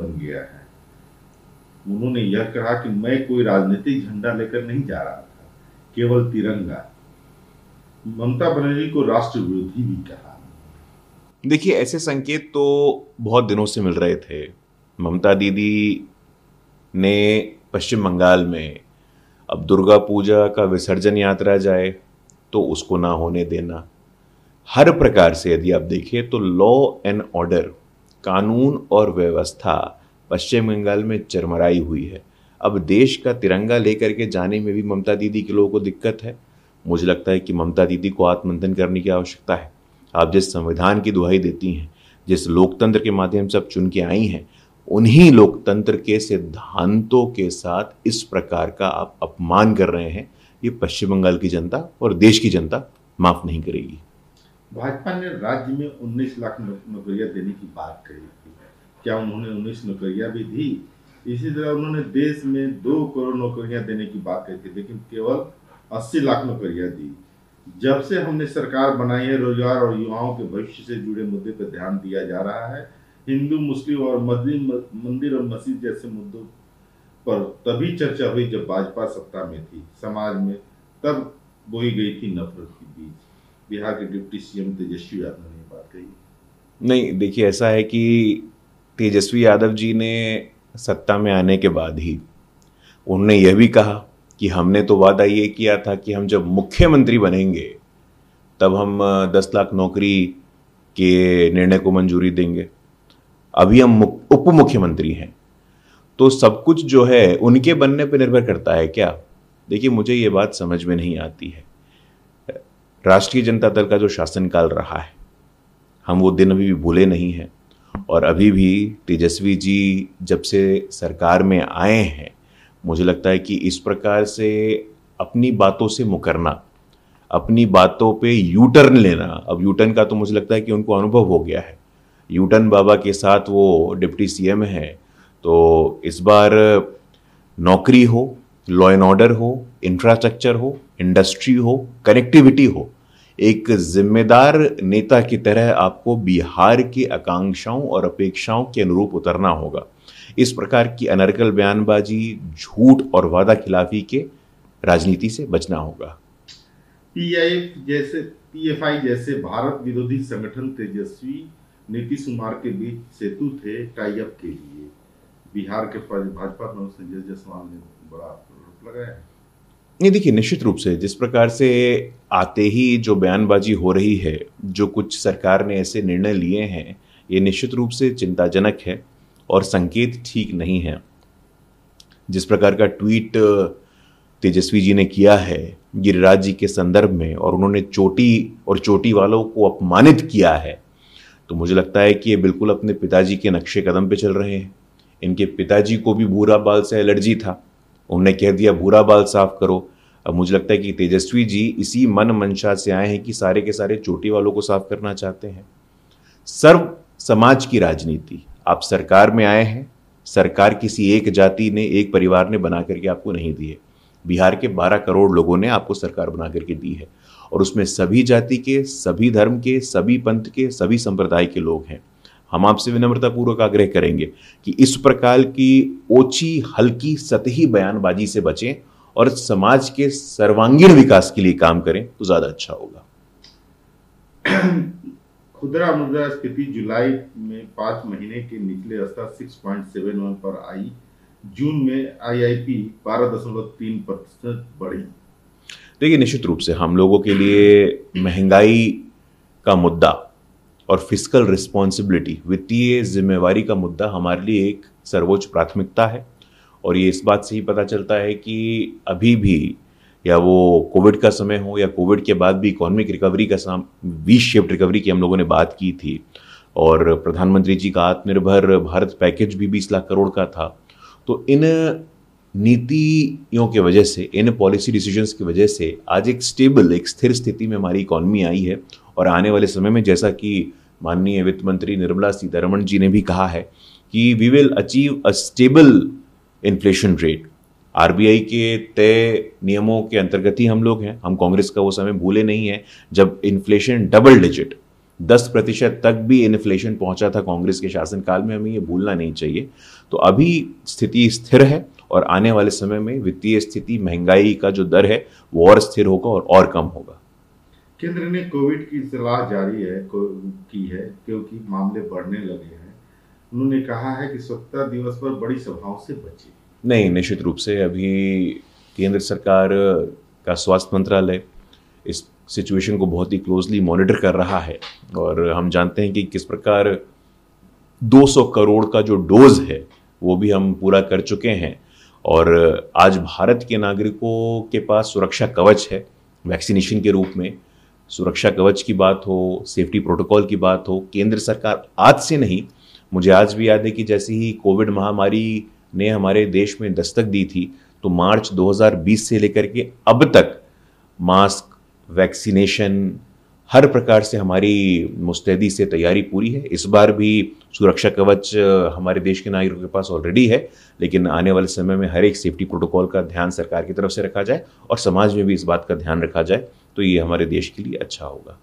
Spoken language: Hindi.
बन गया है उन्होंने यह कहा कि मैं कोई राजनीतिक झंडा लेकर नहीं जा रहा था केवल तिरंगा ममता बनर्जी को राष्ट्र विरोधी भी कहा देखिए ऐसे संकेत तो बहुत दिनों से मिल रहे थे ममता दीदी ने पश्चिम बंगाल में अब दुर्गा पूजा का विसर्जन यात्रा जाए तो उसको ना होने देना हर प्रकार से यदि आप देखें तो लॉ एंड ऑर्डर कानून और व्यवस्था पश्चिम बंगाल में चरमराई हुई है अब देश का तिरंगा लेकर के जाने में भी ममता दीदी के लोगों को दिक्कत है मुझे लगता है कि ममता दीदी को आत्मंथन करने की आवश्यकता है आप जिस संविधान की दुहाई देती हैं जिस लोकतंत्र के माध्यम से आप चुन के आई हैं उन्हीं लोकतंत्र के सिद्धांतों के साथ इस प्रकार का आप अपमान कर रहे हैं ये पश्चिम बंगाल की जनता और देश की जनता माफ़ नहीं करेगी भाजपा ने राज्य में 19 लाख नौकरियां देने की बात कही थी क्या उन्होंने 19 नौकरियां भी दी इसी तरह उन्होंने देश में दो करोड़ नौकरियां देने की बात कही थी लेकिन केवल 80 लाख नौकरियां दी जब से हमने सरकार बनाई है रोजगार और युवाओं के भविष्य से जुड़े मुद्दे पर ध्यान दिया जा रहा है हिंदू मुस्लिम और मस्जिद मंदिर और मस्जिद जैसे मुद्दों पर तभी चर्चा हुई जब भाजपा सत्ता में थी समाज में तब बोई गई थी नफरत की बीज बिहार के डिप्टी सीएम तेजस्वी यादव ने बात कही नहीं देखिए ऐसा है कि तेजस्वी यादव जी ने सत्ता में आने के बाद ही उन्होंने यह भी कहा कि हमने तो वादा ये किया था कि हम जब मुख्यमंत्री बनेंगे तब हम दस लाख नौकरी के निर्णय को मंजूरी देंगे अभी हम उप मुख्यमंत्री हैं तो सब कुछ जो है उनके बनने पर निर्भर करता है क्या देखिए मुझे ये बात समझ में नहीं आती है राष्ट्रीय जनता दल का जो शासनकाल रहा है हम वो दिन अभी भी भूले नहीं हैं और अभी भी तेजस्वी जी जब से सरकार में आए हैं मुझे लगता है कि इस प्रकार से अपनी बातों से मुकरना अपनी बातों पे यू टर्न लेना अब यू टर्न का तो मुझे लगता है कि उनको अनुभव हो गया है यू टर्न बाबा के साथ वो डिप्टी सीएम हैं तो इस बार नौकरी हो लॉ एंड ऑर्डर हो इंफ्रास्ट्रक्चर हो इंडस्ट्री हो कनेक्टिविटी हो एक जिम्मेदार नेता की तरह आपको बिहार की आकांक्षाओं और अपेक्षाओं के अनुरूप उतरना होगा इस प्रकार की अनर्गल बयानबाजी झूठ और वादा खिलाफी के राजनीति से बचना होगा पीआईएफ जैसे पीएफआई जैसे भारत विरोधी संगठन तेजस्वी नीतीश कुमार के बीच सेतु थे टाइप के लिए बिहार के भाजपा प्रमुख संजय जायसवाल ने बड़ा नहीं देखिए निश्चित रूप से जिस प्रकार से आते ही जो बयानबाजी हो रही है जो कुछ सरकार ने ऐसे निर्णय लिए हैं ये निश्चित रूप से चिंताजनक है और संकेत ठीक नहीं है जिस प्रकार का ट्वीट तेजस्वी जी ने किया है गिरिराज जी के संदर्भ में और उन्होंने चोटी और चोटी वालों को अपमानित किया है तो मुझे लगता है कि ये बिल्कुल अपने पिताजी के नक्शे कदम पे चल रहे हैं इनके पिताजी को भी भूरा बाल से एलर्जी था उन्होंने कह दिया भूरा बाल साफ करो अब मुझे लगता है कि तेजस्वी जी इसी मन मंशा से आए हैं कि सारे के सारे चोटी वालों को साफ करना चाहते हैं सर्व समाज की राजनीति आप सरकार में आए हैं सरकार किसी एक जाति ने एक परिवार ने बना करके आपको नहीं दी है बिहार के 12 करोड़ लोगों ने आपको सरकार बना करके दी है और उसमें सभी जाति के सभी धर्म के सभी पंथ के सभी संप्रदाय के लोग हैं हम आपसे विनम्रतापूर्वक आग्रह करेंगे कि इस प्रकार की ओछी हल्की सतही बयानबाजी से बचें और समाज के सर्वांगीण विकास के लिए काम करें तो ज्यादा अच्छा होगा खुदरा मुद्रा स्थिति जुलाई में पांच महीने के निचले स्तर सिक्स पॉइंट सेवन वन पर आई जून में आईआईपी बारह दशमलव तीन प्रतिशत बढ़ी देखिए निश्चित रूप से हम लोगों के लिए महंगाई का मुद्दा और फिजिकल रिस्पॉन्सिबिलिटी वित्तीय जिम्मेवारी का मुद्दा हमारे लिए एक सर्वोच्च प्राथमिकता है और ये इस बात से ही पता चलता है कि अभी भी या वो कोविड का समय हो या कोविड के बाद भी इकोनॉमिक रिकवरी का साम वी शेप्ड रिकवरी की हम लोगों ने बात की थी और प्रधानमंत्री जी का आत्मनिर्भर भारत पैकेज भी बीस लाख करोड़ का था तो इन नीतियों के वजह से इन पॉलिसी डिसीजंस की वजह से आज एक स्टेबल एक स्थिर स्थिति में हमारी इकोनॉमी आई है और आने वाले समय में जैसा कि माननीय वित्त मंत्री निर्मला सीतारमण जी ने भी कहा है कि we will achieve a stable inflation rate आर के तय नियमों के अंतर्गत ही हम लोग हैं हम कांग्रेस का वो समय भूले नहीं है जब इन्फ्लेशन डबल डिजिट दस प्रतिशत तक भी इन्फ्लेशन पहुंचा था कांग्रेस के शासनकाल में हमें ये भूलना नहीं चाहिए तो अभी स्थिति स्थिर है और आने वाले समय में वित्तीय स्थिति महंगाई का जो दर है वो और स्थिर होगा और, और कम होगा केंद्र ने कोविड की सलाह जारी है की है क्योंकि मामले बढ़ने लगे हैं उन्होंने कहा है कि स्वच्छता दिवस पर बड़ी सभाओं से बचे नहीं निश्चित रूप से अभी केंद्र सरकार का स्वास्थ्य मंत्रालय इस सिचुएशन को बहुत ही क्लोजली मॉनिटर कर रहा है और हम जानते हैं कि किस प्रकार 200 करोड़ का जो डोज है वो भी हम पूरा कर चुके हैं और आज भारत के नागरिकों के पास सुरक्षा कवच है वैक्सीनेशन के रूप में सुरक्षा कवच की बात हो सेफ्टी प्रोटोकॉल की बात हो केंद्र सरकार आज से नहीं मुझे आज भी याद है कि जैसे ही कोविड महामारी ने हमारे देश में दस्तक दी थी तो मार्च 2020 से लेकर के अब तक मास्क वैक्सीनेशन हर प्रकार से हमारी मुस्तैदी से तैयारी पूरी है इस बार भी सुरक्षा कवच हमारे देश के नागरिकों के पास ऑलरेडी है लेकिन आने वाले समय में हर एक सेफ्टी प्रोटोकॉल का ध्यान सरकार की तरफ से रखा जाए और समाज में भी इस बात का ध्यान रखा जाए तो ये हमारे देश के लिए अच्छा होगा